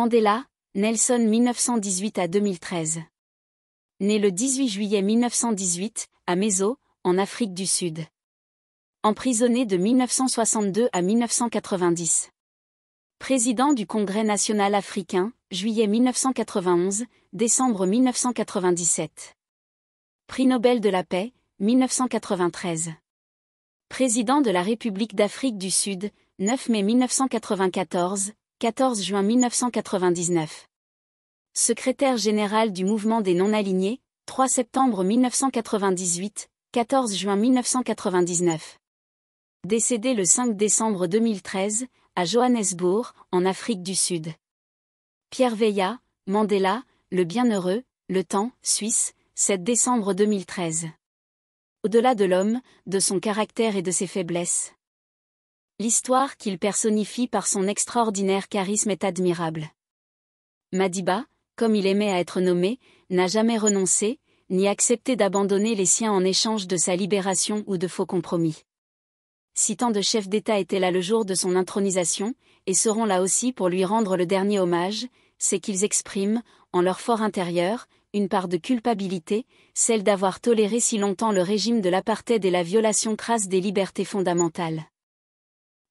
Mandela, Nelson 1918 à 2013. Né le 18 juillet 1918, à Meso, en Afrique du Sud. Emprisonné de 1962 à 1990. Président du Congrès national africain, juillet 1991, décembre 1997. Prix Nobel de la paix, 1993. Président de la République d'Afrique du Sud, 9 mai 1994, 14 juin 1999. Secrétaire général du mouvement des non-alignés, 3 septembre 1998, 14 juin 1999. Décédé le 5 décembre 2013, à Johannesburg, en Afrique du Sud. Pierre Veilla, Mandela, Le Bienheureux, Le Temps, Suisse, 7 décembre 2013. Au-delà de l'homme, de son caractère et de ses faiblesses. L'histoire qu'il personnifie par son extraordinaire charisme est admirable. Madiba, comme il aimait à être nommé, n'a jamais renoncé, ni accepté d'abandonner les siens en échange de sa libération ou de faux compromis. Si tant de chefs d'État étaient là le jour de son intronisation, et seront là aussi pour lui rendre le dernier hommage, c'est qu'ils expriment, en leur fort intérieur, une part de culpabilité, celle d'avoir toléré si longtemps le régime de l'apartheid et la violation crasse des libertés fondamentales.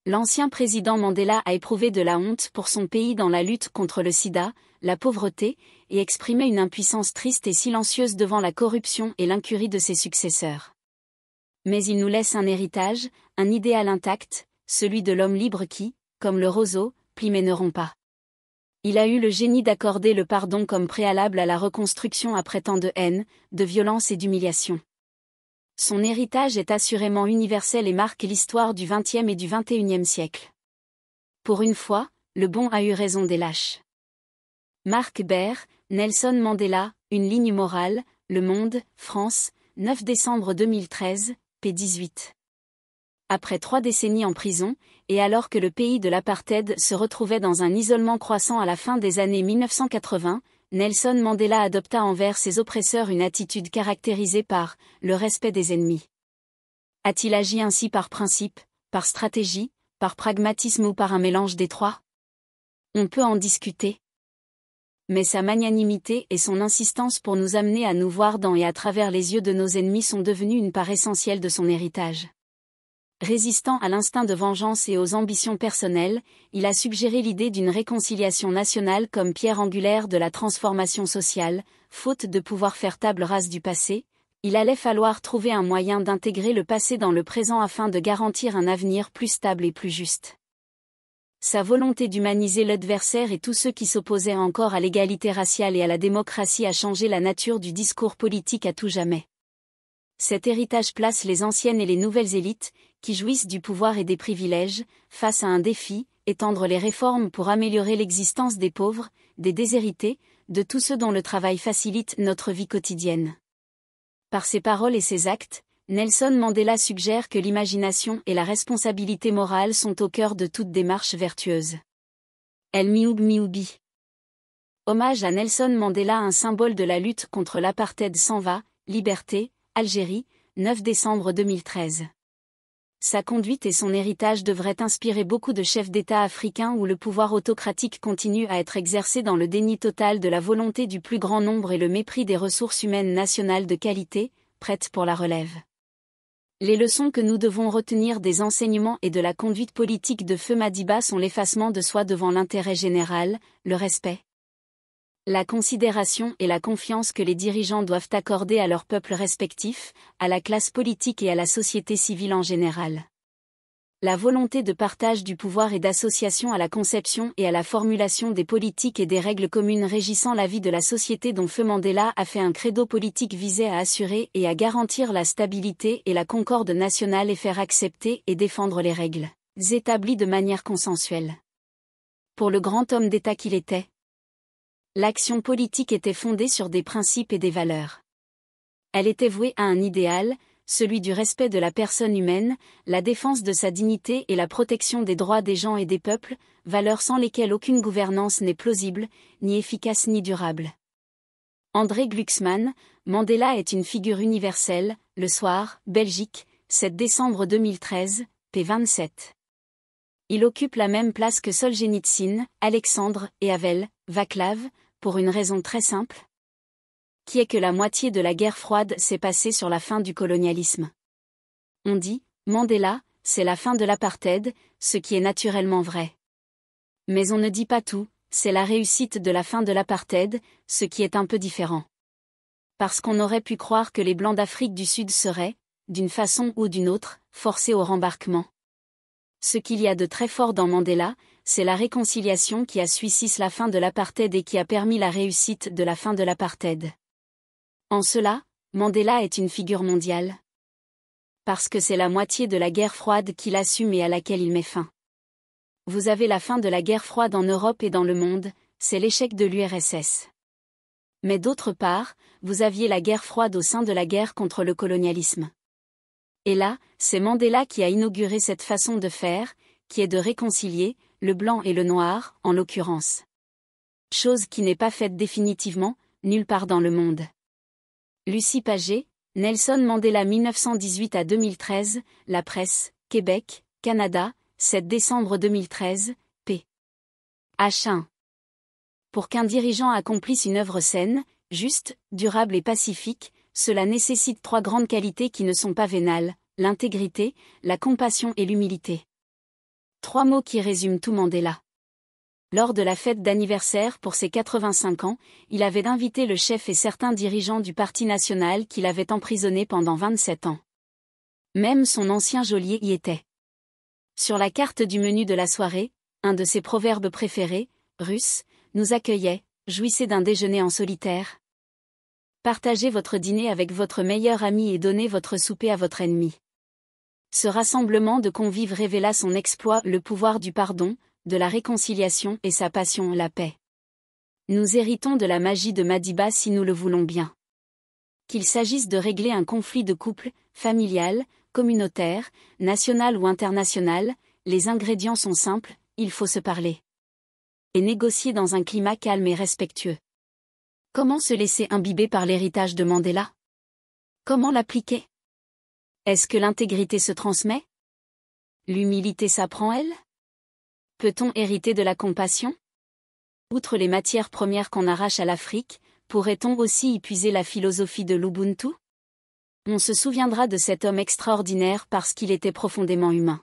L'ancien président Mandela a éprouvé de la honte pour son pays dans la lutte contre le sida, la pauvreté, et exprimé une impuissance triste et silencieuse devant la corruption et l'incurie de ses successeurs. Mais il nous laisse un héritage, un idéal intact, celui de l'homme libre qui, comme le roseau, plie mais ne rompt pas. Il a eu le génie d'accorder le pardon comme préalable à la reconstruction après tant de haine, de violence et d'humiliation. Son héritage est assurément universel et marque l'histoire du XXe et du XXIe siècle. Pour une fois, le bon a eu raison des lâches. Marc Baer, Nelson Mandela, Une ligne morale, Le Monde, France, 9 décembre 2013, p18. Après trois décennies en prison, et alors que le pays de l'apartheid se retrouvait dans un isolement croissant à la fin des années 1980, Nelson Mandela adopta envers ses oppresseurs une attitude caractérisée par le respect des ennemis. A-t-il agi ainsi par principe, par stratégie, par pragmatisme ou par un mélange des trois On peut en discuter. Mais sa magnanimité et son insistance pour nous amener à nous voir dans et à travers les yeux de nos ennemis sont devenus une part essentielle de son héritage. Résistant à l'instinct de vengeance et aux ambitions personnelles, il a suggéré l'idée d'une réconciliation nationale comme pierre angulaire de la transformation sociale, faute de pouvoir faire table rase du passé, il allait falloir trouver un moyen d'intégrer le passé dans le présent afin de garantir un avenir plus stable et plus juste. Sa volonté d'humaniser l'adversaire et tous ceux qui s'opposaient encore à l'égalité raciale et à la démocratie a changé la nature du discours politique à tout jamais. Cet héritage place les anciennes et les nouvelles élites, qui jouissent du pouvoir et des privilèges, face à un défi, étendre les réformes pour améliorer l'existence des pauvres, des déshérités, de tous ceux dont le travail facilite notre vie quotidienne. Par ses paroles et ses actes, Nelson Mandela suggère que l'imagination et la responsabilité morale sont au cœur de toute démarche vertueuse. El Mioub Mioubi. Hommage à Nelson Mandela, un symbole de la lutte contre l'apartheid s'en va, Liberté, Algérie, 9 décembre 2013 sa conduite et son héritage devraient inspirer beaucoup de chefs d'État africains où le pouvoir autocratique continue à être exercé dans le déni total de la volonté du plus grand nombre et le mépris des ressources humaines nationales de qualité, prêtes pour la relève. Les leçons que nous devons retenir des enseignements et de la conduite politique de Feu Madiba sont l'effacement de soi devant l'intérêt général, le respect, la considération et la confiance que les dirigeants doivent accorder à leur peuple respectif, à la classe politique et à la société civile en général. La volonté de partage du pouvoir et d'association à la conception et à la formulation des politiques et des règles communes régissant la vie de la société dont Feu Mandela a fait un credo politique visé à assurer et à garantir la stabilité et la concorde nationale et faire accepter et défendre les règles établies de manière consensuelle. Pour le grand homme d'État qu'il était, L'action politique était fondée sur des principes et des valeurs. Elle était vouée à un idéal, celui du respect de la personne humaine, la défense de sa dignité et la protection des droits des gens et des peuples, valeurs sans lesquelles aucune gouvernance n'est plausible, ni efficace ni durable. André Glucksmann, Mandela est une figure universelle, le soir, Belgique, 7 décembre 2013, p. 27 il occupe la même place que Solzhenitsyn, Alexandre et Havel, Vaclav, pour une raison très simple. Qui est que la moitié de la guerre froide s'est passée sur la fin du colonialisme. On dit, Mandela, c'est la fin de l'apartheid, ce qui est naturellement vrai. Mais on ne dit pas tout, c'est la réussite de la fin de l'apartheid, ce qui est un peu différent. Parce qu'on aurait pu croire que les Blancs d'Afrique du Sud seraient, d'une façon ou d'une autre, forcés au rembarquement. Ce qu'il y a de très fort dans Mandela, c'est la réconciliation qui a suicis la fin de l'apartheid et qui a permis la réussite de la fin de l'apartheid. En cela, Mandela est une figure mondiale. Parce que c'est la moitié de la guerre froide qu'il assume et à laquelle il met fin. Vous avez la fin de la guerre froide en Europe et dans le monde, c'est l'échec de l'URSS. Mais d'autre part, vous aviez la guerre froide au sein de la guerre contre le colonialisme. Et là, c'est Mandela qui a inauguré cette façon de faire, qui est de réconcilier, le blanc et le noir, en l'occurrence. Chose qui n'est pas faite définitivement, nulle part dans le monde. Lucie Paget, Nelson Mandela 1918 à 2013, La Presse, Québec, Canada, 7 décembre 2013, p. H1. Pour qu'un dirigeant accomplisse une œuvre saine, juste, durable et pacifique, cela nécessite trois grandes qualités qui ne sont pas vénales, l'intégrité, la compassion et l'humilité. Trois mots qui résument tout Mandela. Lors de la fête d'anniversaire pour ses 85 ans, il avait invité le chef et certains dirigeants du Parti national qu'il avait emprisonné pendant 27 ans. Même son ancien geôlier y était. Sur la carte du menu de la soirée, un de ses proverbes préférés, russe, nous accueillait, jouissait d'un déjeuner en solitaire, Partagez votre dîner avec votre meilleur ami et donnez votre souper à votre ennemi. Ce rassemblement de convives révéla son exploit, le pouvoir du pardon, de la réconciliation et sa passion, la paix. Nous héritons de la magie de Madiba si nous le voulons bien. Qu'il s'agisse de régler un conflit de couple, familial, communautaire, national ou international, les ingrédients sont simples, il faut se parler. Et négocier dans un climat calme et respectueux. Comment se laisser imbiber par l'héritage de Mandela Comment l'appliquer Est-ce que l'intégrité se transmet L'humilité s'apprend elle Peut-on hériter de la compassion Outre les matières premières qu'on arrache à l'Afrique, pourrait-on aussi y puiser la philosophie de l'Ubuntu On se souviendra de cet homme extraordinaire parce qu'il était profondément humain.